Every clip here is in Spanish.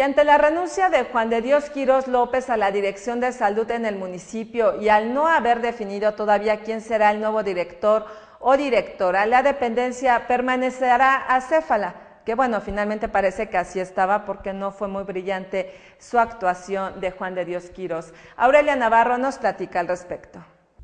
Y ante la renuncia de Juan de Dios Quirós López a la dirección de salud en el municipio y al no haber definido todavía quién será el nuevo director o directora, la dependencia permanecerá acéfala, que bueno, finalmente parece que así estaba porque no fue muy brillante su actuación de Juan de Dios Quirós. Aurelia Navarro nos platica al respecto.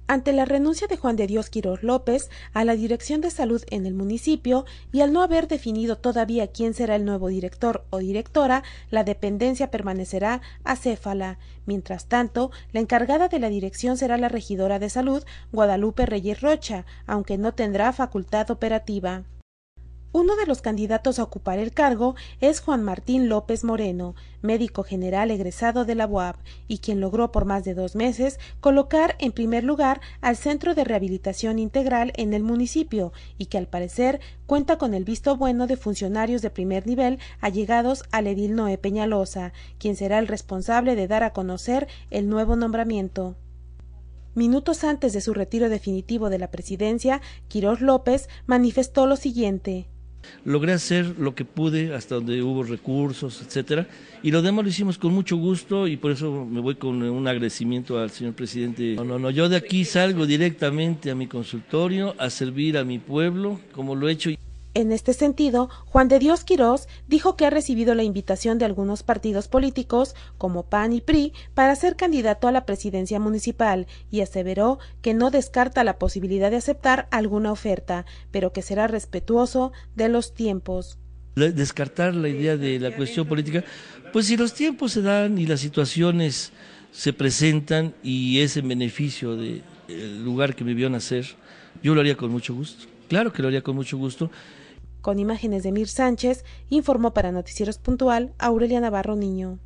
Ante la renuncia de Juan de Dios Quiroz López a la Dirección de Salud en el municipio y al no haber definido todavía quién será el nuevo director o directora, la dependencia permanecerá acéfala. Mientras tanto, la encargada de la dirección será la regidora de salud, Guadalupe Reyes Rocha, aunque no tendrá facultad operativa. Uno de los candidatos a ocupar el cargo es Juan Martín López Moreno, médico general egresado de la UAB, y quien logró por más de dos meses colocar en primer lugar al Centro de Rehabilitación Integral en el municipio, y que al parecer cuenta con el visto bueno de funcionarios de primer nivel allegados al edil Noé Peñalosa, quien será el responsable de dar a conocer el nuevo nombramiento. Minutos antes de su retiro definitivo de la presidencia, Quirós López manifestó lo siguiente. Logré hacer lo que pude hasta donde hubo recursos, etcétera, y lo demás lo hicimos con mucho gusto y por eso me voy con un agradecimiento al señor presidente. No, no, no, yo de aquí salgo directamente a mi consultorio a servir a mi pueblo como lo he hecho. En este sentido, Juan de Dios Quirós dijo que ha recibido la invitación de algunos partidos políticos, como PAN y PRI, para ser candidato a la presidencia municipal y aseveró que no descarta la posibilidad de aceptar alguna oferta, pero que será respetuoso de los tiempos. Descartar la idea de la cuestión política, pues si los tiempos se dan y las situaciones se presentan y es en beneficio del eh, lugar que me vio nacer, yo lo haría con mucho gusto. Claro que lo haría con mucho gusto con imágenes de Mir Sánchez, informó para Noticieros Puntual Aurelia Navarro Niño.